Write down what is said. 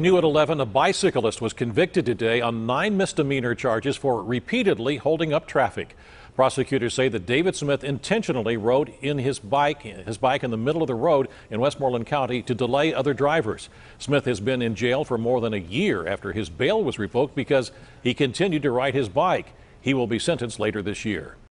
New at 11, a bicyclist was convicted today on nine misdemeanor charges for repeatedly holding up traffic. Prosecutors say that David Smith intentionally rode in his bike, his bike in the middle of the road in Westmoreland County to delay other drivers. Smith has been in jail for more than a year after his bail was revoked because he continued to ride his bike. He will be sentenced later this year.